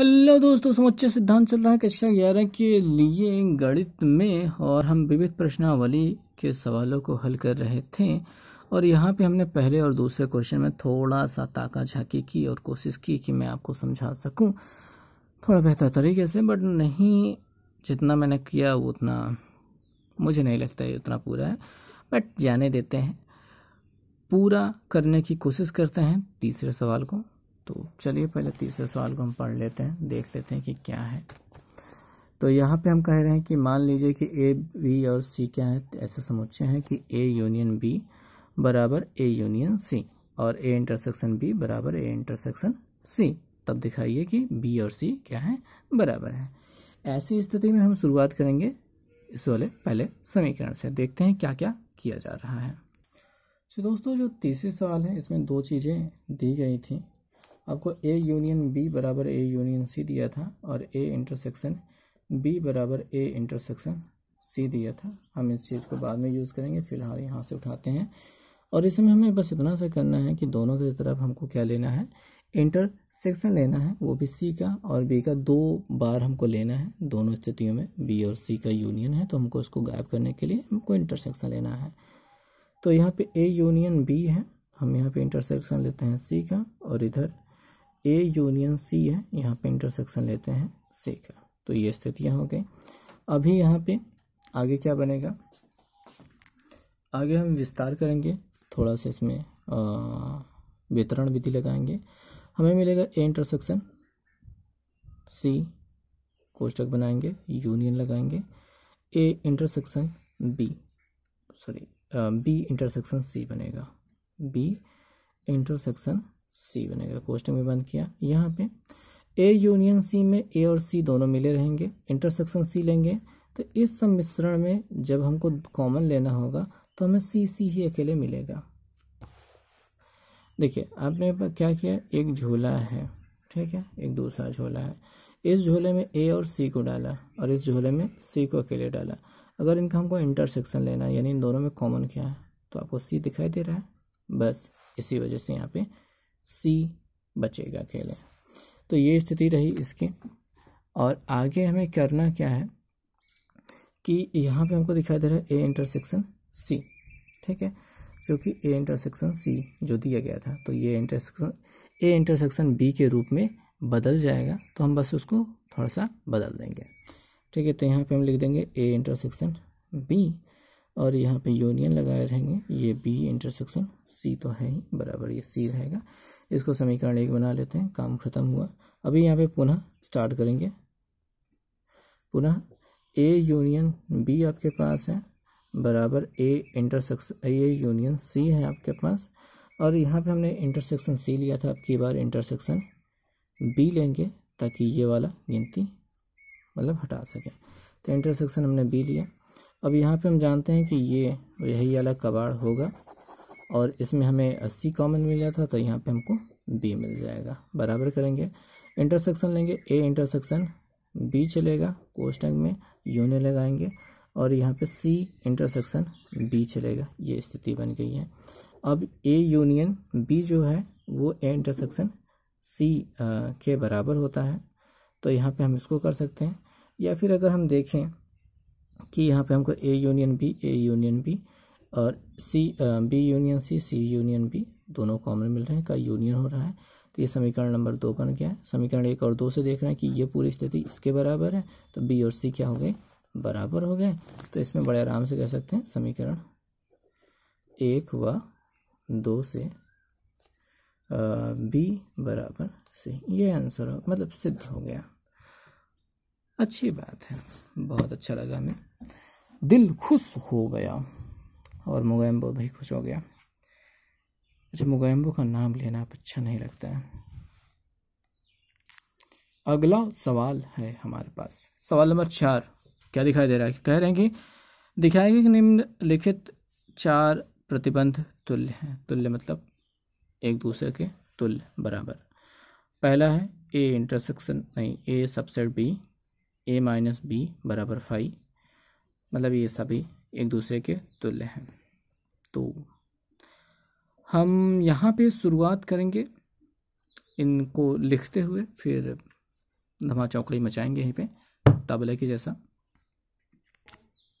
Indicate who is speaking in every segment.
Speaker 1: Hello दोस्तों समुच्चय सिद्धांत चल रहा है कक्षा ग्यारह के लिए गणित में और हम विविध प्रश्नावली के सवालों को हल कर रहे थे और यहाँ पे हमने पहले और दूसरे क्वेश्चन में थोड़ा सा ताका झाकी की और कोशिश की कि मैं आपको समझा सकूँ थोड़ा बेहतर तरीके से बट नहीं जितना मैंने किया वो उतना मुझे नहीं लगता है उतना पूरा है बट जाने देते हैं पूरा करने की कोशिश करते हैं तीसरे सवाल को चलिए पहले तीसरे सवाल को हम पढ़ लेते हैं देख लेते हैं कि क्या है तो यहाँ पे हम कह रहे हैं कि मान लीजिए कि ए बी और सी क्या है तो ऐसे समुच्चय हैं कि ए यूनियन बी बराबर ए यूनियन सी और ए इंटरसेक्शन बी बराबर ए इंटरसेक्शन सी तब दिखाइए कि बी और सी क्या है बराबर है ऐसी स्थिति में हम शुरुआत करेंगे इस वाले पहले समीकरण से देखते हैं क्या क्या किया जा रहा है तो दोस्तों जो तीसरे सवाल है इसमें दो चीज़ें दी गई थी आपको ए यूनियन बी बराबर ए यूनियन सी दिया था और ए इंटरसेक्शन बी बराबर ए इंटरसेक्शन सी दिया था हम इस चीज़ को बाद में यूज़ करेंगे फिलहाल यहाँ से उठाते हैं और इसमें हमें बस इतना सा करना है कि दोनों की तरफ हमको क्या लेना है इंटरसेक्शन लेना है वो भी सी का और बी का दो बार हमको लेना है दोनों स्थितियों में बी और सी का यूनियन है तो हमको इसको गायब करने के लिए हमको इंटरसेक्शन लेना है तो यहाँ पे ए यूनियन बी है हम यहाँ पे इंटरसेक्शन लेते हैं सी का और इधर ए यूनियन सी है यहाँ पे इंटरसेक्शन लेते हैं सी का तो ये स्थितियाँ हो गई अभी यहाँ पे आगे क्या बनेगा आगे हम विस्तार करेंगे थोड़ा सा इसमें वितरण विधि लगाएंगे हमें मिलेगा ए इंटरसेक्शन सी कोष्टक बनाएंगे यूनियन लगाएंगे A intersection B sorry B intersection C बनेगा बी इंटरसेक्शन सी बनेगा क्वेश्चन में बंद किया यहाँ पे ए यूनियन सी में ए और सी दोनों मिले रहेंगे इंटरसेक्शन सी लेंगे तो इस सम्मिश्रण में जब हमको कॉमन लेना होगा तो हमें सी सी ही अकेले मिलेगा देखिए आपने क्या किया एक झूला है ठीक है एक दूसरा झोला है इस झोले में ए और सी को डाला और इस झोले में सी को अकेले डाला अगर इनका हमको इंटरसेक्शन लेना है यानी इन दोनों में कॉमन क्या है तो आपको सी दिखाई दे रहा है बस इसी वजह से यहाँ पे सी बचेगा अकेले तो ये स्थिति रही इसकी और आगे हमें करना क्या है कि यहाँ पे हमको दिखाई दे रहा है ए इंटरसेक्शन सी ठीक है जो कि ए इंटरसेक्शन सी जो दिया गया था तो ये इंटरसेक्शन ए इंटरसेक्शन बी के रूप में बदल जाएगा तो हम बस उसको थोड़ा सा बदल देंगे ठीक है तो यहाँ पे हम लिख देंगे ए इंटरसेक्शन बी और यहाँ पे यूनियन लगाए रहेंगे ये बी इंटरसेक्शन सी तो है ही बराबर ये सी रहेगा इसको समीकरण एक बना लेते हैं काम खत्म हुआ अभी यहाँ पे पुनः स्टार्ट करेंगे पुनः ए यूनियन बी आपके पास है बराबर A intersection A union C है आपके पास और यहाँ पे हमने इंटरसेक्शन सी लिया था आपकी बार इंटरसेक्शन बी लेंगे ताकि ये वाला गिनती मतलब हटा सके तो इंटरसेक्शन हमने बी लिया अब यहाँ पे हम जानते हैं कि ये यही वाला कबाड़ होगा और इसमें हमें सी कॉमन मिल जाता तो यहाँ पे हमको बी मिल जाएगा बराबर करेंगे इंटरसेक्शन लेंगे ए इंटरसेक्शन बी चलेगा कोस्टंग में यूने लगाएंगे और यहाँ पे सी इंटरसेक्शन बी चलेगा ये स्थिति बन गई है अब ए यूनियन बी जो है वो ए इंटरसेक्शन सी के बराबर होता है तो यहाँ पे हम इसको कर सकते हैं या फिर अगर हम देखें कि यहाँ पे हमको A union B A union B और C B union C C union B दोनों कॉमन मिल रहे हैं का यूनियन हो रहा है तो ये समीकरण नंबर दो बन गया है समीकरण एक और दो से देख रहे हैं कि ये पूरी स्थिति इसके बराबर है तो बी और सी क्या हो गए बराबर हो गए तो इसमें बड़े आराम से कह सकते हैं समीकरण एक व दो से बी बराबर सी ये आंसर हो मतलब सिद्ध हो गया अच्छी बात है बहुत अच्छा लगा हमें दिल खुश हो गया और मोगैम्बो भी खुश हो गया अच्छा, मुझे मोगैम्बो का नाम लेना आप अच्छा नहीं लगता है अगला सवाल है हमारे पास सवाल नंबर चार क्या दिखाई दे रहा है कह रहे हैं कि दिखाएंगे कि निम्नलिखित चार प्रतिबंध तुल्य हैं तुल्य मतलब एक दूसरे के तुल्य बराबर पहला है ए इंटरसेक्शन नहीं A subset B A minus B बराबर फाइव मतलब ये सभी एक दूसरे के तुल्य हैं तो हम यहाँ पे शुरुआत करेंगे इनको लिखते हुए फिर धमा चौकड़ी मचाएंगे यहीं पे तबले के जैसा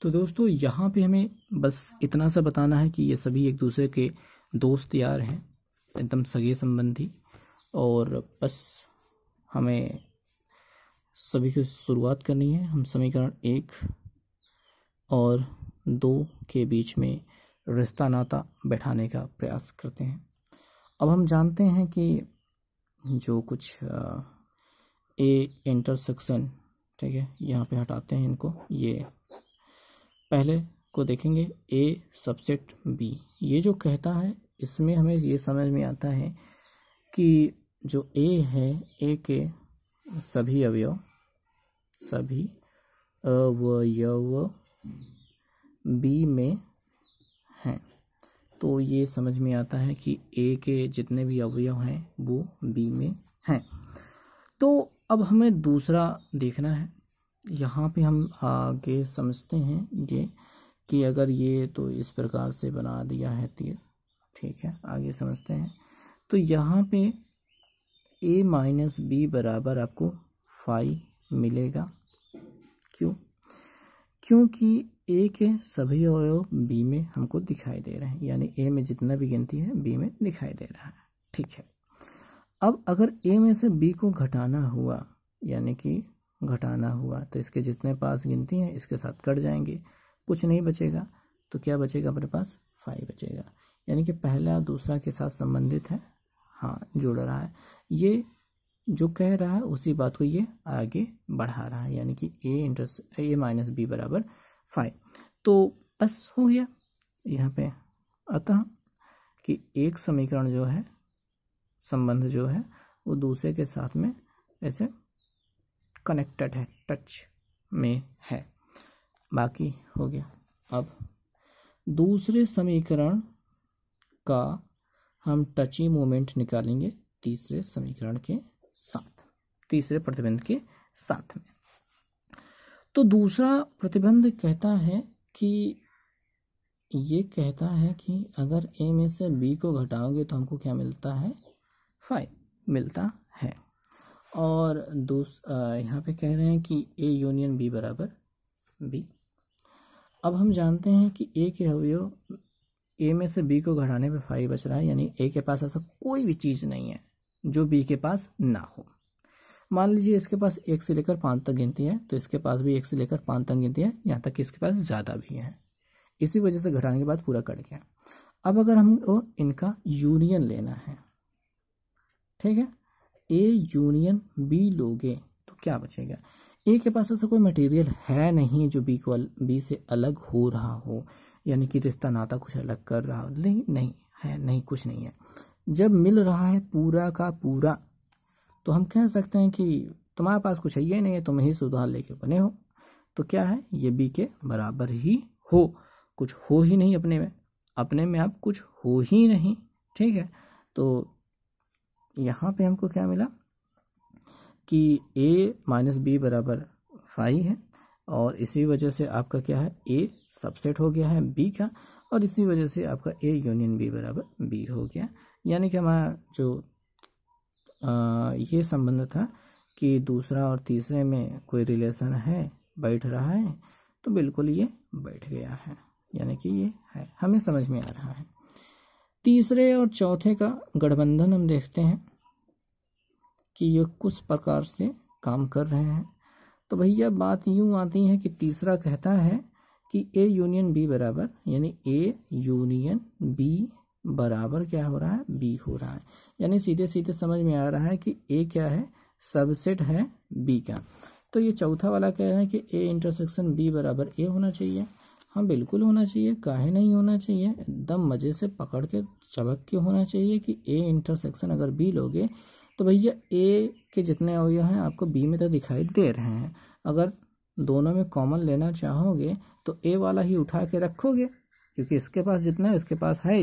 Speaker 1: तो दोस्तों यहाँ पे हमें बस इतना सा बताना है कि ये सभी एक दूसरे के दोस्त यार हैं एकदम सगे संबंधी और बस हमें सभी की शुरुआत करनी है हम समीकरण एक और दो के बीच में रिश्ता नाता बैठाने का प्रयास करते हैं अब हम जानते हैं कि जो कुछ ए इंटरसेक्शन ठीक है यहाँ पे हटाते हैं इनको ये पहले को देखेंगे ए सबसेट बी ये जो कहता है इसमें हमें ये समझ में आता है कि जो ए है ए के सभी अवयव सभी अवयव बी में हैं तो ये समझ में आता है कि ए के जितने भी अवयव हैं वो बी में हैं तो अब हमें दूसरा देखना है यहाँ पे हम आगे समझते हैं ये कि अगर ये तो इस प्रकार से बना दिया है तीर ठीक है आगे समझते हैं तो यहाँ पे ए माइनस बी बराबर आपको फाइव मिलेगा क्यों क्योंकि ए के सभी अवयव बी में हमको दिखाई दे रहे हैं यानी ए में जितना भी गिनती है बी में दिखाई दे रहा है ठीक है अब अगर ए में से बी को घटाना हुआ यानी कि घटाना हुआ तो इसके जितने पास गिनती हैं इसके साथ कट जाएंगे कुछ नहीं बचेगा तो क्या बचेगा अपने पास फाइव बचेगा यानी कि पहला दूसरा के साथ संबंधित है हाँ जुड़ रहा है ये जो कह रहा है उसी बात को ये आगे बढ़ा रहा है यानी कि A intersection A minus B बराबर फाइव तो बस हो गया यहाँ पे अतः कि एक समीकरण जो है संबंध जो है वो दूसरे के साथ में ऐसे कनेक्टेड है टच में है बाकी हो गया अब दूसरे समीकरण का हम टची मोमेंट निकालेंगे तीसरे समीकरण के साथ तीसरे प्रतिबंध के साथ में तो दूसरा प्रतिबंध कहता है कि ये कहता है कि अगर ए में से बी को घटाओगे तो हमको क्या मिलता है फाइव मिलता है और दूस यहाँ पे कह रहे हैं कि ए यूनियन बी बराबर बी अब हम जानते हैं कि ए के अवयव ए में से बी को घटाने पे फाइव बच रहा है यानी ए के पास ऐसा कोई भी चीज़ नहीं है जो बी के पास ना हो मान लीजिए इसके पास एक से लेकर पाँच तक गिनती है तो इसके पास भी एक से लेकर पाँच तक गिनती है यहाँ तक कि इसके पास ज़्यादा भी है इसी वजह से घटाने के बाद पूरा कट गया अब अगर हमको इनका यूनियन लेना है ठीक है ए यूनियन बी लोगे तो क्या बचेगा ए के पास ऐसा कोई मटेरियल है नहीं जो बी को बी से अलग हो रहा हो यानी कि रिश्ता नाता कुछ अलग कर रहा हो नहीं नहीं है नहीं कुछ नहीं है जब मिल रहा है पूरा का पूरा तो हम कह सकते हैं कि तुम्हारे पास कुछ है ये नहीं है तुम ही सुधार लेके बने हो तो क्या है ये बी के बराबर ही हो कुछ हो ही नहीं अपने में अपने में आप कुछ हो ही नहीं ठीक है तो यहाँ पे हमको क्या मिला कि ए माइनस बी बराबर फाइव है और इसी वजह से आपका क्या है ए सबसेट हो गया है बी का और इसी वजह से आपका ए यूनियन बी बराबर बी हो गया यानी कि हमारा जो आ, ये संबंध था कि दूसरा और तीसरे में कोई रिलेशन है बैठ रहा है तो बिल्कुल ये बैठ गया है यानी कि ये है हमें समझ में आ रहा है तीसरे और चौथे का गठबंधन हम देखते हैं कि ये कुछ प्रकार से काम कर रहे हैं तो भैया बात यूं आती है कि तीसरा कहता है कि ए यूनियन बी बराबर यानी ए यूनियन बी बराबर क्या हो रहा है बी हो रहा है यानी सीधे सीधे समझ में आ रहा है कि ए क्या है सबसेट है बी का तो ये चौथा वाला कह रहे हैं कि ए इंटरसेक्शन बी बराबर ए होना चाहिए हाँ बिल्कुल होना चाहिए काहे नहीं होना चाहिए एकदम मज़े से पकड़ के चबक के होना चाहिए कि ए इंटरसेक्शन अगर बी लोगे तो भैया ए के जितने अवय हैं आपको बी में तो दिखाई दे रहे हैं अगर दोनों में कॉमन लेना चाहोगे तो ए वाला ही उठा के रखोगे क्योंकि इसके पास जितना है इसके पास है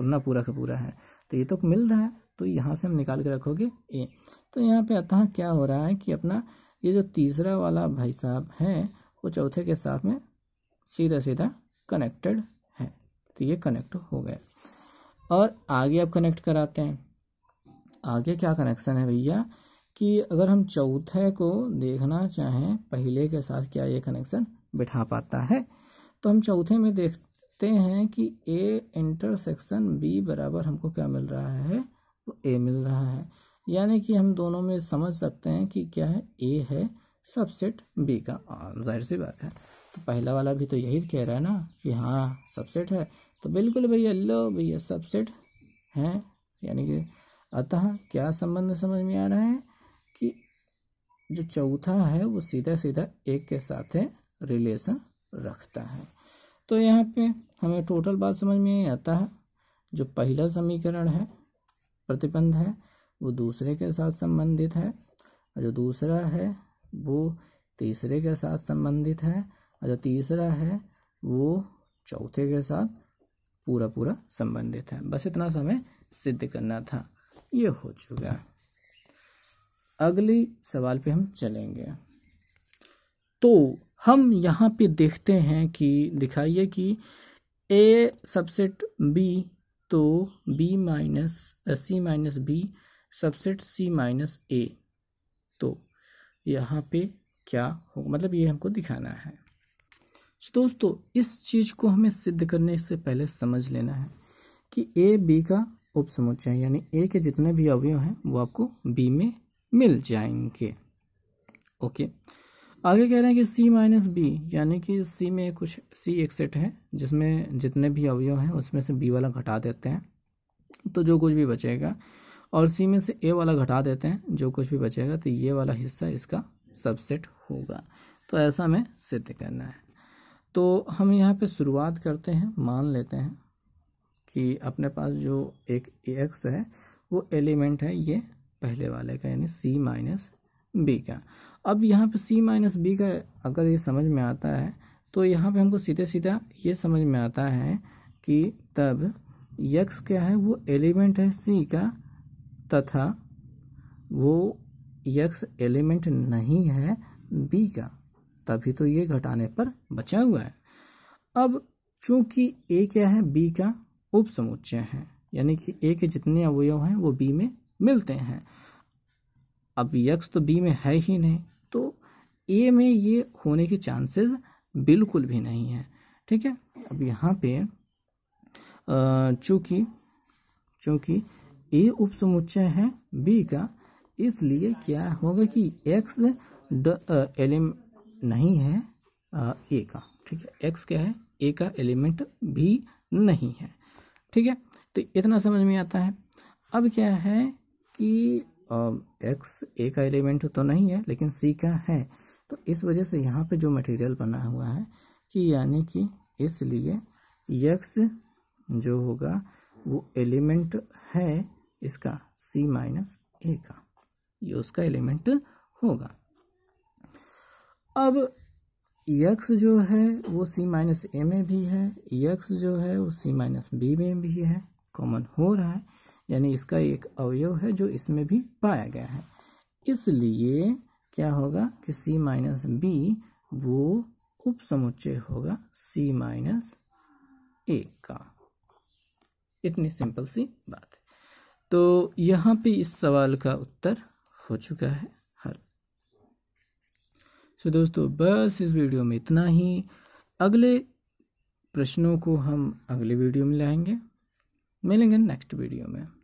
Speaker 1: पुरना पूरा का पूरा है तो ये तो मिल रहा है तो यहाँ से हम निकाल के रखोगे ए तो यहाँ पे अतः क्या हो रहा है कि अपना ये जो तीसरा वाला भाई साहब है वो चौथे के साथ में सीधा सीधा कनेक्टेड है तो ये कनेक्ट हो गया और आगे आप कनेक्ट कराते हैं आगे क्या कनेक्शन है भैया कि अगर हम चौथे को देखना चाहें पहले के साथ क्या ये कनेक्शन बिठा पाता है तो हम चौथे में देख देखते हैं कि ए इंटरसेक्शन बी बराबर हमको क्या मिल रहा है तो ए मिल रहा है यानी कि हम दोनों में समझ सकते हैं कि क्या है ए है सबसेट बी का हाँ, जाहिर सी बात है तो पहला वाला भी तो यही कह रहा है ना कि हाँ सबसेट है तो बिल्कुल भैया लो भैया सबसेट है यानी कि अतः क्या संबंध समझ में आ रहा है कि जो चौथा है वो सीधा सीधा एक के साथ रिलेशन रखता है तो यहाँ पे हमें टोटल बात समझ में आता है जो पहला समीकरण है प्रतिबंध है वो दूसरे के साथ संबंधित है और जो दूसरा है वो तीसरे के साथ संबंधित है और जो तीसरा है वो चौथे के साथ पूरा पूरा संबंधित है बस इतना समय सिद्ध करना था ये हो चुका अगली सवाल पे हम चलेंगे तो हम यहाँ पे देखते हैं कि दिखाइए कि ए सबसेट बी तो B minus C minus B subset C minus A तो यहाँ पे क्या होगा मतलब ये हमको दिखाना है दोस्तों इस चीज़ को हमें सिद्ध करने से पहले समझ लेना है कि ए बी का उपसमुच्चय यानी ए के जितने भी अवयव हैं वो आपको बी में मिल जाएंगे ओके okay. आगे कह रहे हैं कि सी माइनस बी यानी कि सी में कुछ सी एक सेट है जिसमें जितने भी अवयव हैं उसमें से बी वाला घटा देते हैं तो जो कुछ भी बचेगा और सी में से ए वाला घटा देते हैं जो कुछ भी बचेगा तो ये वाला हिस्सा इसका सबसेट होगा तो ऐसा हमें सिद्ध करना है तो हम यहाँ पे शुरुआत करते हैं मान लेते हैं कि अपने पास जो एक एक्स है वो एलिमेंट है ये पहले वाले का यानी सी माइनस बी का अब यहाँ पे सी माइनस बी का अगर ये समझ में आता है तो यहाँ पे हमको सीधे सीधा ये समझ में आता है कि तब यक्स क्या है वो एलिमेंट है सी का तथा वो यक्स एलिमेंट नहीं है बी का तभी तो ये घटाने पर बचा हुआ है अब चूंकि ए क्या है बी का उपसमुच्चय है यानी कि ए के जितने अवयव हैं वो बी में मिलते हैं अब यक्स तो बी में है ही नहीं तो ए में ये होने के चांसेस बिल्कुल भी नहीं है ठीक है अब यहाँ पे चूँकि चूंकि ए उप है बी का इसलिए क्या होगा कि एक्स ड एलिम नहीं है ए का ठीक है एक्स क्या है ए का एलिमेंट भी नहीं है ठीक है तो इतना समझ में आता है अब क्या है कि एक्स ए का एलिमेंट तो नहीं है लेकिन सी का है तो इस वजह से यहाँ पे जो मटेरियल बना हुआ है कि यानी कि इसलिए यक्स जो होगा वो एलिमेंट है इसका सी माइनस ए का ये उसका एलिमेंट होगा अब यक्स जो है वो सी माइनस ए में भी है यक्स जो है वो सी माइनस बी में भी है कॉमन हो रहा है यानी इसका एक अवयव है जो इसमें भी पाया गया है इसलिए क्या होगा कि सी माइनस बी वो उप समुच्चय होगा सी माइनस ए का इतनी सिंपल सी बात तो यहाँ पे इस सवाल का उत्तर हो चुका है हर सो so, दोस्तों बस इस वीडियो में इतना ही अगले प्रश्नों को हम अगले वीडियो में लाएंगे मिलेंगे नेक्स्ट वीडियो में